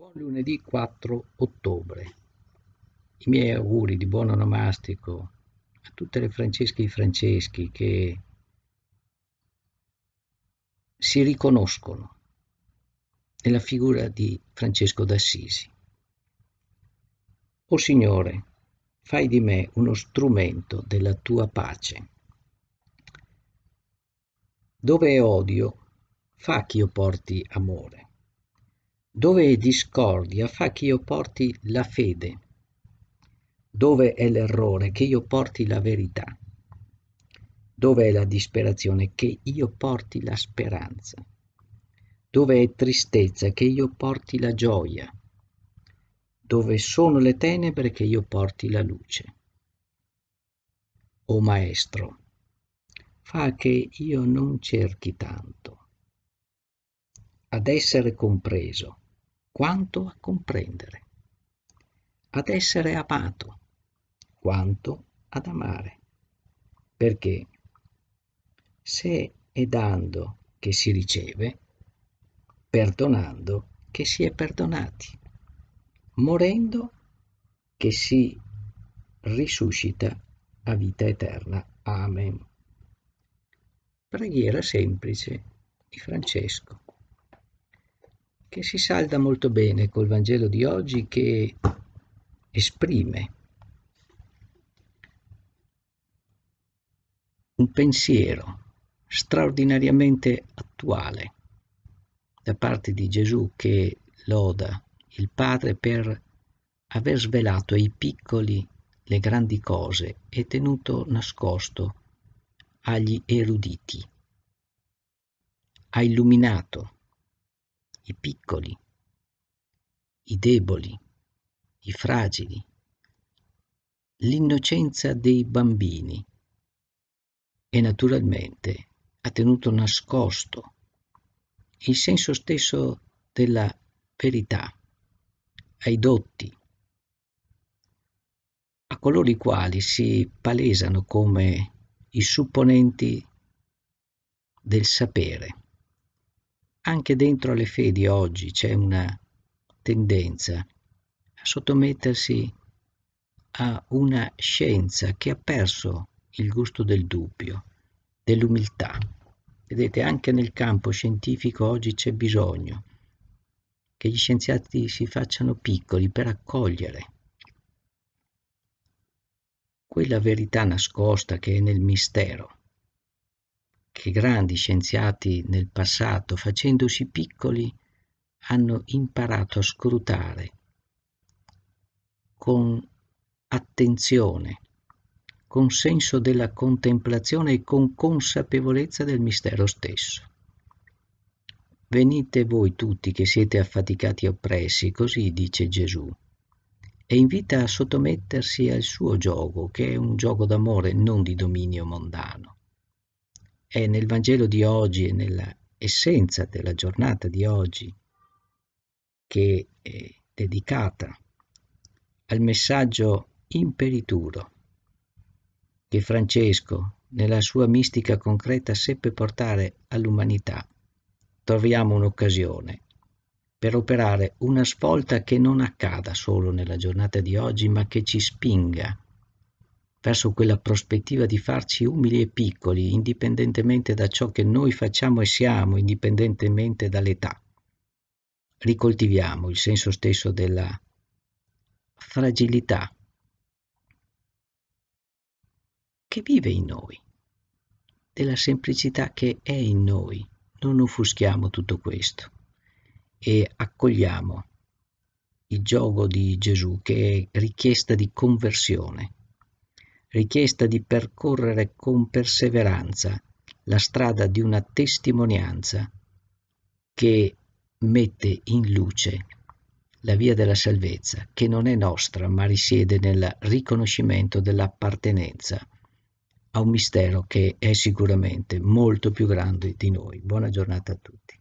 Buon lunedì 4 ottobre. I miei auguri di buon onomastico a tutte le Francesche e i Franceschi che si riconoscono nella figura di Francesco d'Assisi. O Signore, fai di me uno strumento della tua pace. Dove è odio, fa che io porti amore dove è discordia fa che io porti la fede. Dove è l'errore che io porti la verità. Dove è la disperazione che io porti la speranza. Dove è tristezza che io porti la gioia. Dove sono le tenebre che io porti la luce. O Maestro, fa che io non cerchi tanto ad essere compreso, quanto a comprendere, ad essere amato, quanto ad amare. Perché se è dando che si riceve, perdonando che si è perdonati, morendo che si risuscita a vita eterna. Amen. Preghiera semplice di Francesco che si salda molto bene col Vangelo di oggi che esprime un pensiero straordinariamente attuale da parte di Gesù che loda il Padre per aver svelato ai piccoli le grandi cose e tenuto nascosto agli eruditi. Ha illuminato i piccoli, i deboli, i fragili, l'innocenza dei bambini e naturalmente ha tenuto nascosto il senso stesso della verità ai dotti, a coloro i quali si palesano come i supponenti del sapere anche dentro le fedi oggi c'è una tendenza a sottomettersi a una scienza che ha perso il gusto del dubbio, dell'umiltà. Vedete, anche nel campo scientifico oggi c'è bisogno che gli scienziati si facciano piccoli per accogliere quella verità nascosta che è nel mistero che grandi scienziati nel passato, facendosi piccoli, hanno imparato a scrutare con attenzione, con senso della contemplazione e con consapevolezza del mistero stesso. Venite voi tutti che siete affaticati e oppressi, così dice Gesù, e invita a sottomettersi al suo gioco, che è un gioco d'amore, non di dominio mondano è nel Vangelo di oggi e nella essenza della giornata di oggi che è dedicata al messaggio imperituro che Francesco nella sua mistica concreta seppe portare all'umanità, troviamo un'occasione per operare una svolta che non accada solo nella giornata di oggi, ma che ci spinga verso quella prospettiva di farci umili e piccoli, indipendentemente da ciò che noi facciamo e siamo, indipendentemente dall'età. Ricoltiviamo il senso stesso della fragilità che vive in noi, della semplicità che è in noi. Non offuschiamo tutto questo e accogliamo il gioco di Gesù che è richiesta di conversione richiesta di percorrere con perseveranza la strada di una testimonianza che mette in luce la via della salvezza, che non è nostra, ma risiede nel riconoscimento dell'appartenenza a un mistero che è sicuramente molto più grande di noi. Buona giornata a tutti.